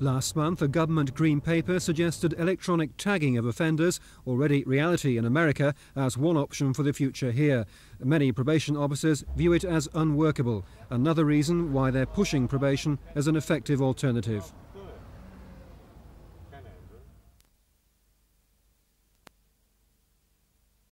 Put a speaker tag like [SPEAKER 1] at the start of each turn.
[SPEAKER 1] Last month, a government green paper suggested electronic tagging of offenders, already reality in America, as one option for the future here. Many probation officers view it as unworkable, another reason why they're pushing probation as an effective alternative.